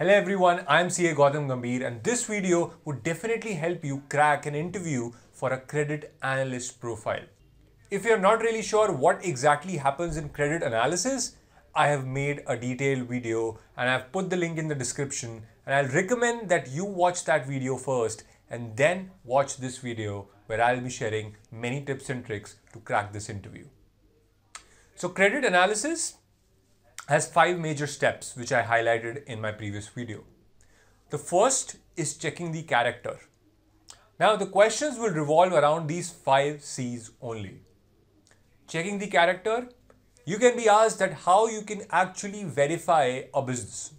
Hello everyone, I'm CA Gautam Gambhir and this video would definitely help you crack an interview for a credit analyst profile. If you're not really sure what exactly happens in credit analysis, I have made a detailed video and I've put the link in the description and I'll recommend that you watch that video first and then watch this video where I'll be sharing many tips and tricks to crack this interview. So credit analysis has five major steps which I highlighted in my previous video. The first is checking the character. Now the questions will revolve around these five C's only. Checking the character, you can be asked that how you can actually verify a business.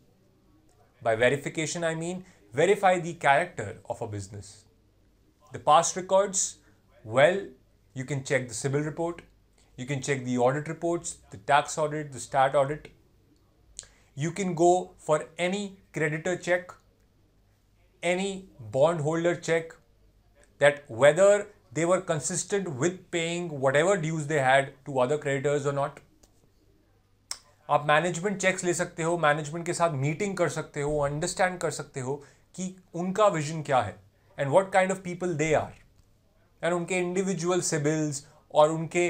By verification, I mean verify the character of a business. The past records, well, you can check the civil report, you can check the audit reports, the tax audit, the stat audit, you can go for any creditor check, any bondholder check, that whether they were consistent with paying whatever dues they had to other creditors or not. आप management checks ले सकते हो management के साथ meeting कर सकते हो understand कर सकते हो कि उनका विजन क्या है and what kind of people they are and उनके इंडिविजुअल सिबिल्स और उनके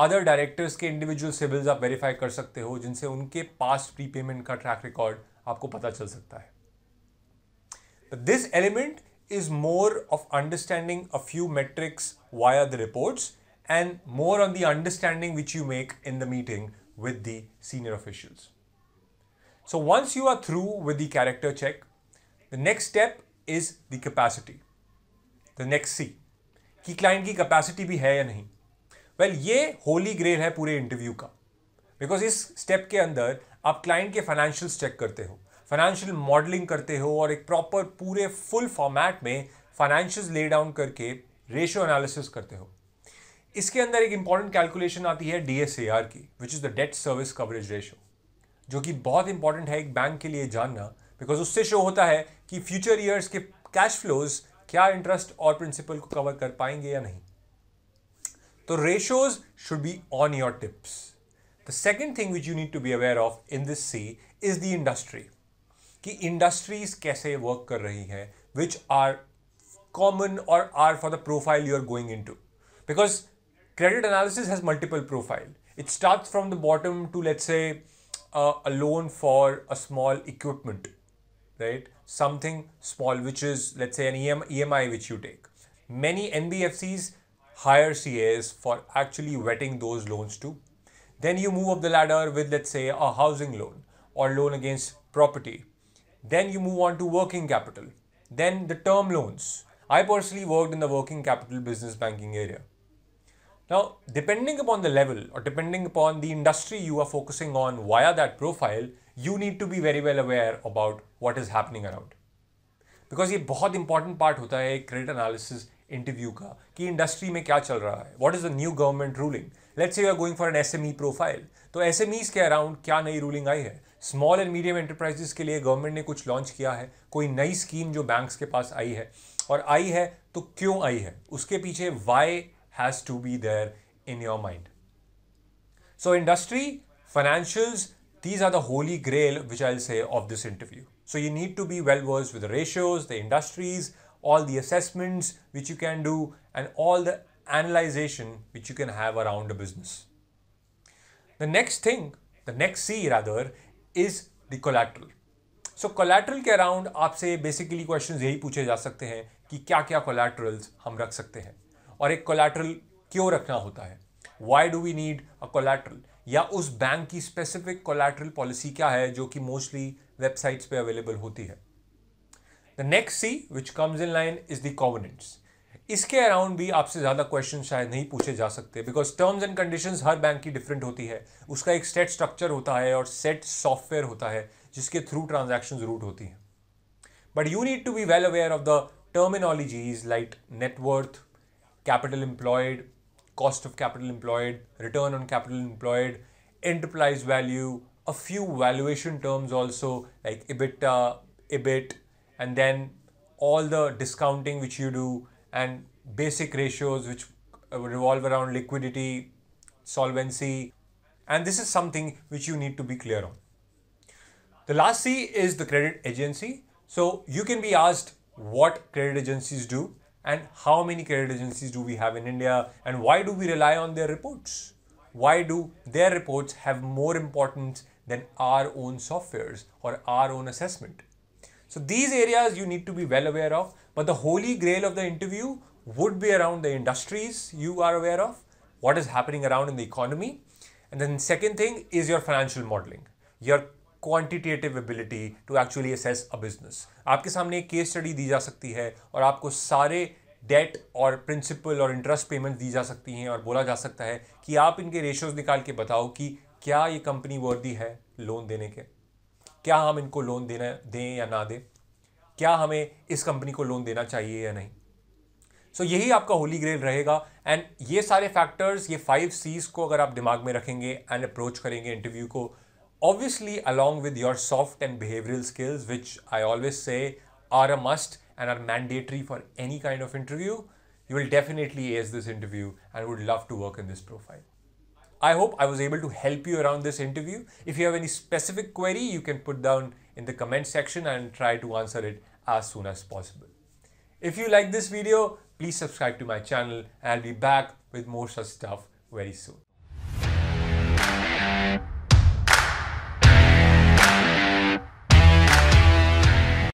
अदर डायरेक्टर्स के इंडिविजुअल सिबिल्स आप वेरीफाई कर सकते हो जिनसे उनके पास प्री पेमेंट का ट्रैक रिकॉर्ड आपको पता चल सकता है this element is more of understanding a few metrics via the reports and more on the understanding which you make in the meeting with the senior officials so once you are through with the character check the next step is the capacity the next C कि client की capacity भी है या नहीं well well, ये होली ग्रेल है पूरे interview का बिकॉज इस स्टेप के अंदर आप क्लाइंट के फाइनेंशियल्स चेक करते हो फाइनेंशियल मॉडलिंग करते हो और एक प्रॉपर पूरे फुल फॉर्मेट में फाइनेंशियल ले डाउन करके रेशियो एनालिसिस करते हो इसके अंदर एक इंपॉर्टेंट कैलकुलेशन आती है डी की which is the debt service coverage ratio जो कि बहुत इंपॉर्टेंट है एक बैंक के लिए जानना बिकॉज उससे शो होता है कि फ्यूचर ईयर्स के कैश फ्लोज क्या इंटरेस्ट और प्रिंसिपल को कवर कर पाएंगे या नहीं So ratios should be on your tips. The second thing which you need to be aware of in this C is the industry. कि industries कैसे work which are common or are for the profile you are going into. Because credit analysis has multiple profile. It starts from the bottom to let's say uh, a loan for a small equipment, right? Something small, which is let's say an EM, EMI which you take. Many NBFCs higher CAs for actually vetting those loans too. Then you move up the ladder with, let's say, a housing loan or loan against property. Then you move on to working capital. Then the term loans. I personally worked in the working capital business banking area. Now, depending upon the level or depending upon the industry you are focusing on via that profile, you need to be very well aware about what is happening around. Because a very important part. होता है analysis interview का कि industry में क्या चल रहा है what is the new government ruling let's say you are going for an SME profile तो एसएमईज के अराउंड क्या नई रूलिंग आई है स्मॉल एंड मीडियम एंटरप्राइजेस के लिए गवर्नमेंट ने कुछ लॉन्च किया है कोई नई स्कीम जो बैंक्स के पास आई है और आई है तो क्यों आई है उसके पीछे why has to be there in your mind so industry financials these are the holy grail which I say of this interview so you need to be well versed with ratios the industries all the assessments which you can do, and all the analyzation which you can have around a business. The next thing, the next C rather, is the collateral. So so, के around आपसे basically question यही पूछे जा सकते हैं कि क्या क्या कोलेट्रल्स हम रख सकते हैं और एक कोलैटरल क्यों रखना होता है why do we need a collateral या उस बैंक की स्पेसिफिक कोलेट्रल पॉलिसी क्या है जो कि मोस्टली वेबसाइट्स पे अवेलेबल होती है the next C which comes in line is the covenants इसके अराउंड भी आपसे ज़्यादा क्वेश्चन शायद नहीं पूछे जा सकते बिकॉज टर्म्स एंड कंडीशंस हर बैंक की डिफरेंट होती है उसका एक सेट स्ट्रक्चर होता है और सेट सॉफ्टवेयर होता है जिसके थ्रू ट्रांजेक्शन रूट होती हैं but you need to be well aware of the terminologies like net worth capital employed cost of capital employed return on capital employed enterprise value a few valuation terms also like EBITDA EBIT and then all the discounting which you do and basic ratios which uh, revolve around liquidity, solvency, and this is something which you need to be clear on. The last C is the credit agency. So you can be asked what credit agencies do and how many credit agencies do we have in India and why do we rely on their reports? Why do their reports have more importance than our own softwares or our own assessment? So these areas you need to be well aware of. But the holy grail of the interview would be around the industries you are aware of, what is happening around in the economy. And then second thing is your financial modeling, your quantitative ability to actually assess a business आपके सामने एक case study दी जा सकती है और आपको सारे date और प्रिंसिपल और इंटरेस्ट पेमेंट दी जा सकती हैं और बोला जा सकता है कि आप इनके रेशियोज निकाल के बताओ कि क्या ये कंपनी वर्दी है लोन देने के क्या हम इनको लोन देना दें या ना दें क्या हमें इस कंपनी को लोन देना चाहिए या नहीं सो so, यही आपका होली ग्रेल रहेगा एंड ये सारे फैक्टर्स ये फाइव सीज को अगर आप दिमाग में रखेंगे एंड अप्रोच करेंगे इंटरव्यू को obviously along with your soft and behavioural skills which I always say are a must and are mandatory for any kind of interview you will definitely ace this interview and would love to work in this profile I hope I was able to help you around this interview. If you have any specific query, you can put down in the comment section and try to answer it as soon as possible. If you like this video, please subscribe to my channel and I'll be back with more such stuff very soon.